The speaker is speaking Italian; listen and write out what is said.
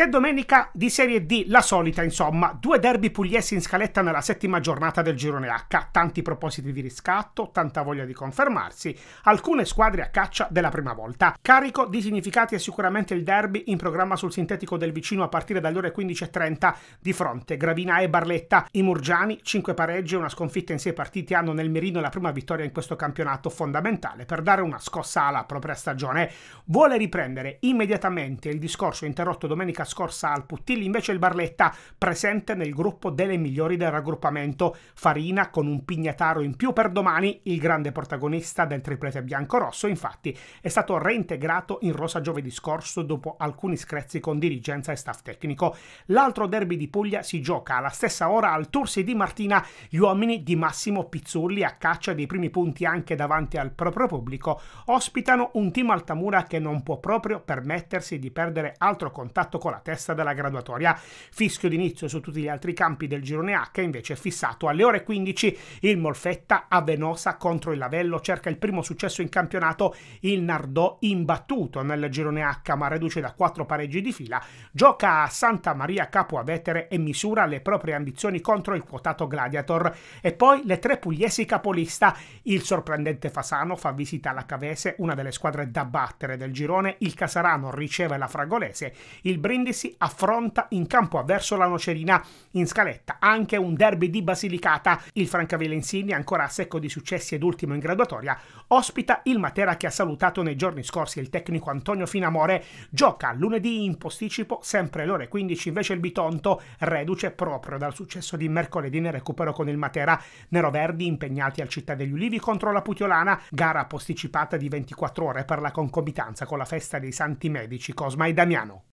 Che domenica di Serie D, la solita insomma, due derby pugliesi in scaletta nella settima giornata del girone H, tanti propositi di riscatto, tanta voglia di confermarsi, alcune squadre a caccia della prima volta. Carico di significati è sicuramente il derby in programma sul sintetico del vicino a partire dalle ore 15.30 di fronte Gravina e Barletta. I Murgiani, 5 pareggi e una sconfitta in 6 partiti hanno nel mirino la prima vittoria in questo campionato fondamentale per dare una scossa alla propria stagione. Vuole riprendere immediatamente il discorso interrotto domenica scorsa al Puttilli invece il Barletta presente nel gruppo delle migliori del raggruppamento. Farina con un pignataro in più per domani, il grande protagonista del triplete bianco-rosso infatti è stato reintegrato in rosa giovedì scorso dopo alcuni screzzi con dirigenza e staff tecnico. L'altro derby di Puglia si gioca alla stessa ora al Tursi di Martina, gli uomini di Massimo Pizzulli a caccia dei primi punti anche davanti al proprio pubblico ospitano un team Altamura che non può proprio permettersi di perdere altro contatto con la testa della graduatoria. Fischio d'inizio su tutti gli altri campi del girone H invece è fissato alle ore 15 il Molfetta a Venosa contro il Lavello cerca il primo successo in campionato il Nardò imbattuto nel girone H ma reduce da quattro pareggi di fila gioca a Santa Maria Capo a Vetere e misura le proprie ambizioni contro il quotato Gladiator e poi le tre pugliesi capolista il sorprendente Fasano fa visita alla Cavese una delle squadre da battere del girone il Casarano riceve la Fragolese il Brindisi Brindisi affronta in campo avverso la Nocerina. In scaletta anche un derby di Basilicata. Il Francavilla Francavellensini, ancora a secco di successi ed ultimo in graduatoria, ospita il Matera che ha salutato nei giorni scorsi il tecnico Antonio Finamore. Gioca lunedì in posticipo, sempre alle ore 15 invece il Bitonto, reduce proprio dal successo di mercoledì nel recupero con il Matera. Neroverdi impegnati al Città degli Ulivi contro la Putiolana, gara posticipata di 24 ore per la concomitanza con la festa dei Santi Medici Cosma e Damiano.